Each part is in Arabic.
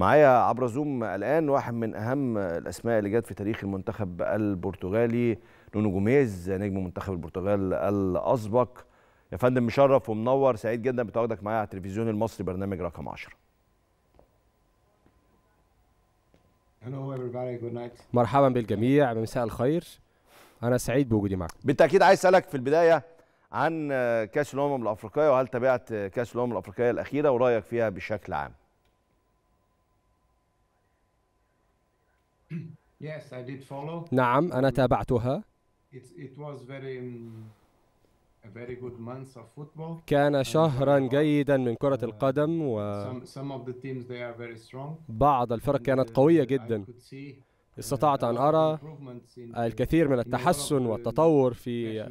معايا عبر زوم الان واحد من اهم الاسماء اللي جت في تاريخ المنتخب البرتغالي نونو جوميز نجم منتخب البرتغال الاسبق يا فندم مشرف ومنور سعيد جدا بتواجدك معايا على التلفزيون المصري برنامج رقم 10 مرحبا بالجميع مساء الخير انا سعيد بوجودي معك بالتاكيد عايز اسالك في البدايه عن كاس الامم الافريقيه وهل تابعت كاس الامم الافريقيه الاخيره ورايك فيها بشكل عام نعم أنا تابعتها كان uh, شهرا uh, جيدا من كرة uh, القدم و بعض الفرق كانت قوية جدا استطعت أن أرى الكثير من التحسن والتطور في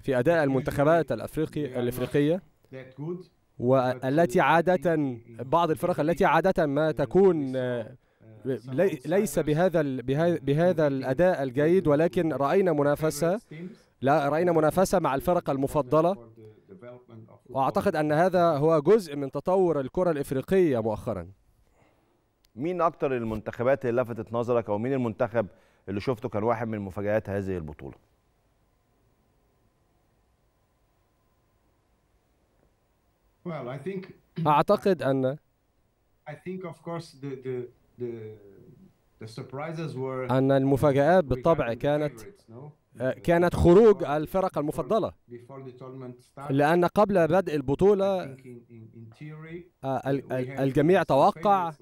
في أداء المنتخبات الأفريقي الأفريقية والتي عادة بعض الفرق التي عادة ما تكون آه، ليس بهذا بهذا الاداء الجيد ولكن راينا منافسه لا راينا منافسه مع الفرق المفضله واعتقد ان هذا هو جزء من تطور الكره الافريقيه مؤخرا مين اكتر المنتخبات اللي لفتت نظرك او مين المنتخب اللي شفته كان واحد من مفاجات هذه البطوله اعتقد ان I think of course the the أن المفاجآت بالطبع كانت آه، كانت خروج الفرق المفضلة لأن قبل بدء البطولة آه، الجميع توقع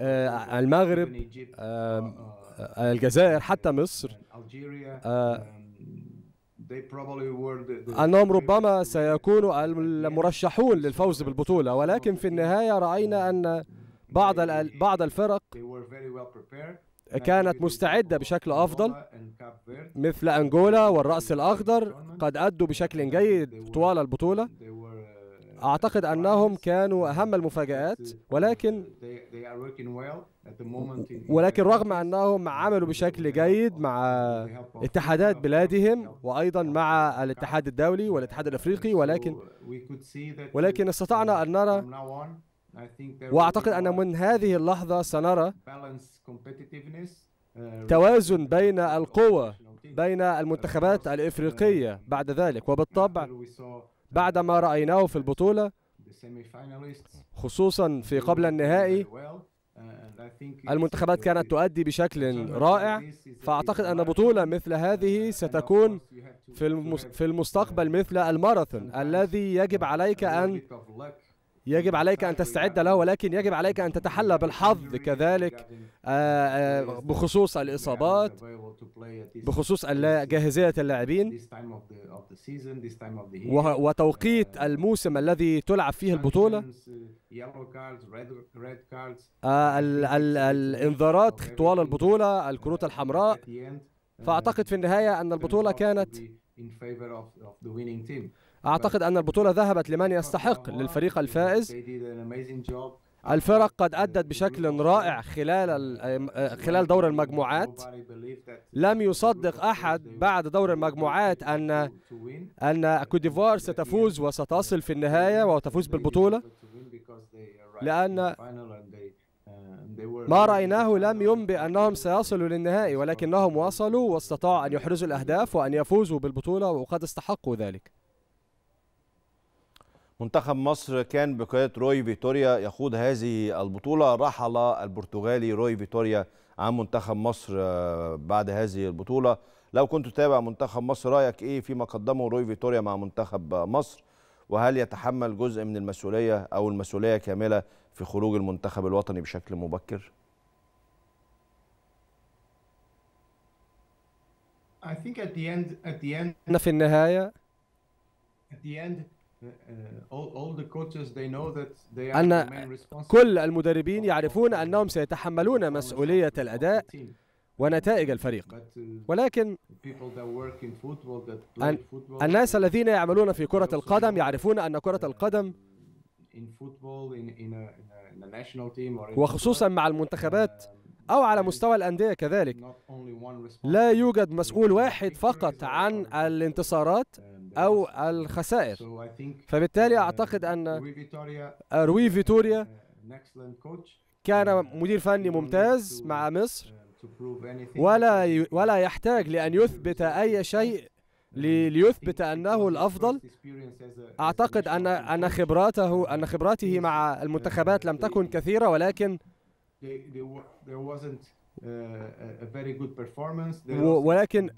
آه، المغرب uh, uh, الجزائر حتى مصر um, أنهم ربما سيكونوا المرشحون للفوز بالبطولة ولكن في النهاية رأينا أن بعض بعض الفرق كانت مستعدة بشكل أفضل مثل أنجولا والرأس الأخضر قد أدوا بشكل جيد طوال البطولة أعتقد أنهم كانوا أهم المفاجآت ولكن ولكن رغم أنهم عملوا بشكل جيد مع اتحادات بلادهم وأيضا مع الاتحاد الدولي والاتحاد الأفريقي ولكن ولكن استطعنا أن نرى واعتقد ان من هذه اللحظه سنرى uh, توازن بين القوى بين المنتخبات الإفريقية uh, بعد ذلك وبالطبع بعد ما رأيناه في البطولة خصوصا في قبل النهائي uh, المنتخبات كانت تؤدي بشكل رائع فأعتقد أن بطولة مثل هذه ستكون في المستقبل مثل الماراثون الذي يجب عليك أن يجب عليك أن تستعد له ولكن يجب عليك أن تتحلى بالحظ كذلك آه، آه، بخصوص الإصابات بخصوص جاهزية اللاعبين وتوقيت الموسم الذي تلعب فيه البطولة آه، الانذارات طوال البطولة الكروت الحمراء فأعتقد في النهاية أن البطولة كانت أعتقد أن البطولة ذهبت لمن يستحق للفريق الفائز الفرق قد أدت بشكل رائع خلال آه، خلال دور المجموعات لم يصدق أحد بعد دور المجموعات أن أن كوديفوار ستفوز وستصل في النهاية وتفوز بالبطولة لأن ما رأيناه لم ينبئ أنهم سيصلوا للنهائي ولكنهم وصلوا واستطاعوا أن يحرزوا الأهداف وأن يفوزوا بالبطولة وقد استحقوا ذلك منتخب مصر كان بقيادة روي فيتوريا يخوض هذه البطولة رحل البرتغالي روي فيتوريا عن منتخب مصر آه، بعد هذه البطولة لو كنت تتابع منتخب مصر رأيك إيه فيما قدمه روي فيتوريا مع منتخب مصر وهل يتحمل جزء من المسؤولية أو المسؤولية كاملة في خروج المنتخب الوطني بشكل مبكر؟ أنا في النهاية Uh, أن كل المدربين يعرفون أنهم سيتحملون مسؤولية الأداء ونتائج الفريق uh, ولكن الناس الذين يعملون في كرة القدم يعرفون أن كرة القدم وخصوصا مع المنتخبات uh, أو على مستوى الأندية كذلك لا يوجد مسؤول واحد فقط عن الانتصارات أو الخسائر فبالتالي أعتقد أن روي فيتوريا كان مدير فني ممتاز مع مصر ولا ولا يحتاج لأن يثبت أي شيء ليثبت أنه الأفضل أعتقد أن أن خبراته أن خبراته مع المنتخبات لم تكن كثيرة ولكن ولكن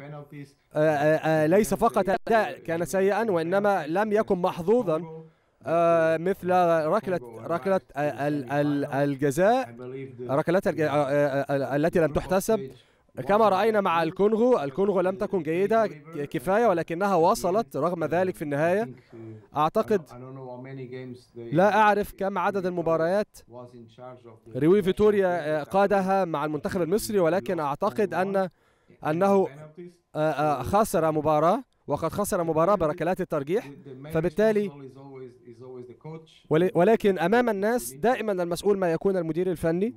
آه، آه، آه، ليس فقط الأداء كان سيئا وإنما لم يكن محظوظا مثل ركلة ركلة الجزاء ركلات التي لم تحتسب كما رأينا مع الكونغو الكونغو لم تكن جيدة كفاية ولكنها وصلت رغم ذلك في النهاية uh, أعتقد لا أعرف كم عدد المباريات ريوي فيتوريا آه، قادها مع المنتخب المصري ولكن أعتقد أن أنه آه، آه، خسر مباراة وقد خسر مباراة بركلات الترجيح فبالتالي ولكن أمام الناس دائما المسؤول ما يكون المدير الفني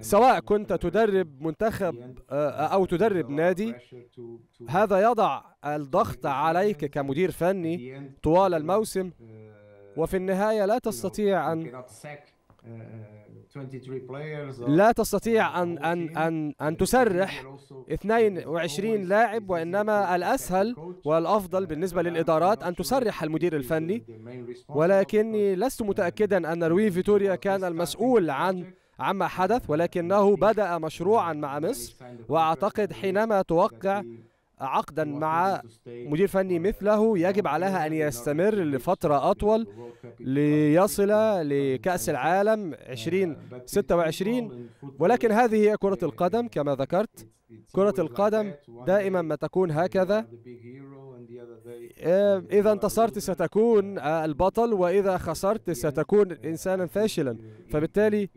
سواء كنت تدرب منتخب آه، أو تدرب نادي هذا يضع الضغط عليك كمدير فني طوال الموسم uh, وفي النهاية لا تستطيع أن لا تستطيع أن أن أن أن تسرح 22 لاعب وإنما الأسهل والأفضل بالنسبة للإدارات أن تسرح المدير الفني ولكني لست متأكدا أن روي فيتوريا كان المسؤول عن عما حدث ولكنه بدأ مشروعا مع مصر وأعتقد حينما توقع عقدا مع مدير فني مثله يجب عليها أن يستمر لفترة أطول ليصل لكأس العالم 2026 uh, ولكن هذه هي كرة القدم كما ذكرت كرة القدم دائما ما تكون هكذا إيه، إذا انتصرت ستكون البطل وإذا خسرت ستكون إنسانا فاشلا فبالتالي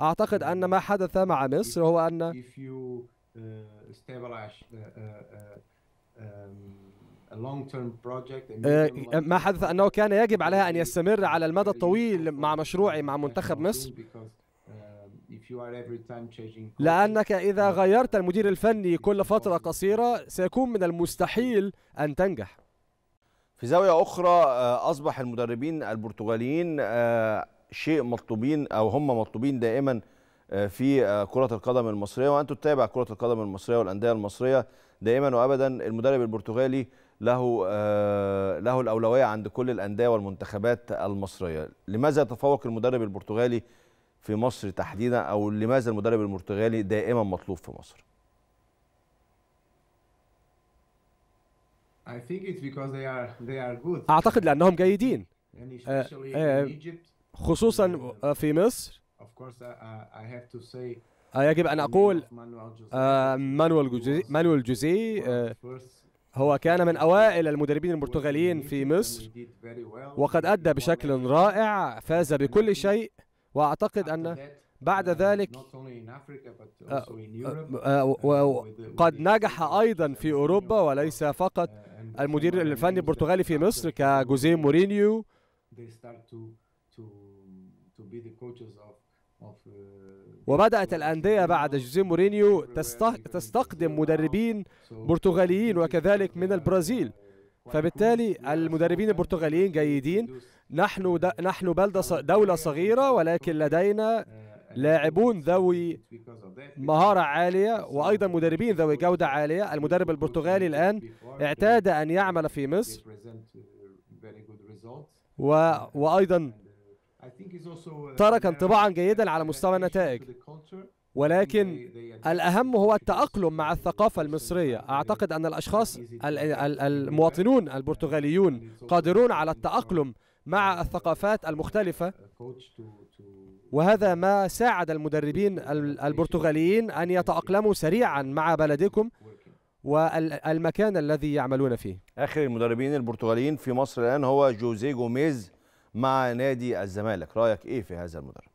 أعتقد أن ما حدث مع مصر هو أن establish uh, uh, um, uh, ما حدث أنه كان يجب عليها أن يستمر على المدى الطويل مع مشروعي مع منتخب مصر um, لأنك إذا غيرت المدير الفني كل فترة قصيرة سيكون من المستحيل أن تنجح في زاوية أخرى آه، أصبح المدربين البرتغاليين آه، شيء مطلوبين أو هم مطلوبين دائما آه، في آه، كرة القدم المصرية وأنت تتابع كرة القدم المصرية والأندية المصرية دائما وأبدا المدرب البرتغالي له آه، له الأولوية عند كل الأندية والمنتخبات المصرية لماذا يتفوق المدرب البرتغالي في مصر تحديدا أو لماذا المدرب البرتغالي دائما مطلوب في مصر؟ أعتقد لأنهم جيدين خصوصا في مصر آه، يجب أن أقول آه، مانويل جوزي مانويل جوزي آه، هو كان من أوائل المدربين البرتغاليين في مصر وقد أدى بشكل رائع فاز بكل شيء وأعتقد أن بعد uh, ذلك uh, قد نجح أيضا في أوروبا uh, وليس فقط المدير الفني البرتغالي في مصر كجوزيه مورينيو وبدأت الأندية بعد جوزيه مورينيو تستقدم مدربين برتغاليين وكذلك من البرازيل فبالتالي المدربين البرتغاليين جيدين نحن نحن بلدة دولة صغيرة ولكن لدينا لاعبون ذوي مهارة عالية وأيضا مدربين ذوي جودة عالية المدرب البرتغالي الآن اعتاد أن يعمل في مصر و... وأيضا ترك انطباعا جيدا على مستوى النتائج ولكن الأهم هو التأقلم مع الثقافة المصرية أعتقد أن الأشخاص المواطنون البرتغاليون قادرون على التأقلم مع الثقافات المختلفة وهذا ما ساعد المدربين البرتغاليين أن يتأقلموا سريعا مع بلدكم والمكان الذي يعملون فيه آخر المدربين البرتغاليين في مصر الآن هو جوزيه جوميز مع نادي الزمالك رايك ايه في هذا المدرب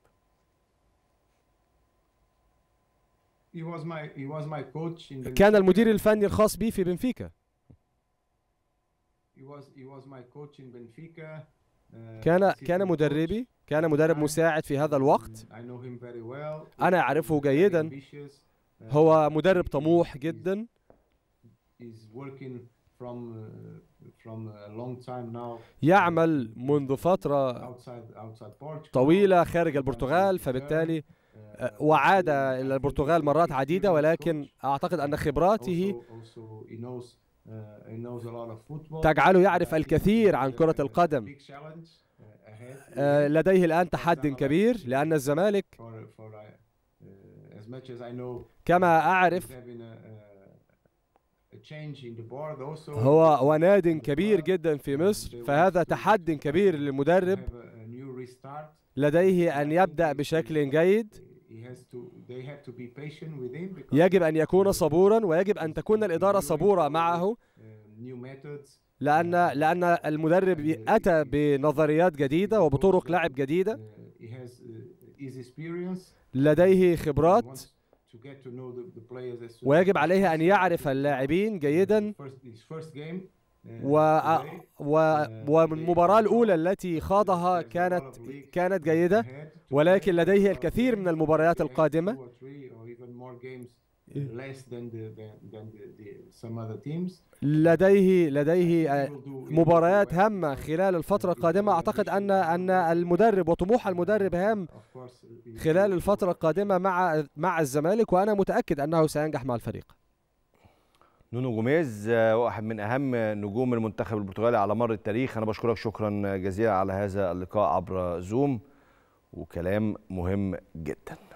كان المدير الفني الخاص بي في بنفيكا uh, كان كان مدربي كان مدرب مساعد في هذا الوقت mm, أنا أعرفه جيدا uh, هو مدرب طموح جدا يعمل منذ فترة طويلة خارج البرتغال فبالتالي uh, آه، وعاد إلى البرتغال مرات عديدة ولكن أعتقد أن خبراته uh, تجعله يعرف uh, الكثير عن كرة القدم لديه الآن تحد كبير لأن الزمالك كما أعرف هو وناد uh, كبير جدا في مصر فهذا تحد كبير للمدرب لديه أن يبدأ بشكل جيد يجب أن يكون صبورا ويجب أن تكون الإدارة صبورة معه uh, لأن uh, لأن المدرب أتى بنظريات جديدة وبطرق لعب جديدة لديه خبرات ويجب عليه أن يعرف اللاعبين جيدا uh, و... آه، و... Uh, والمباراة الأولى التي خاضها كانت كانت جيدة ولكن لديه الكثير من المباريات القادمة إيه. لديه لديه مباريات هامة خلال الفترة القادمة أعتقد أن أن المدرب وطموح المدرب هام خلال الفترة القادمة مع مع الزمالك وأنا متأكد أنه سينجح مع الفريق. نونو جوميز واحد من اهم نجوم المنتخب البرتغالي على مر التاريخ انا بشكرك شكرا جزيلا على هذا اللقاء عبر زوم وكلام مهم جدا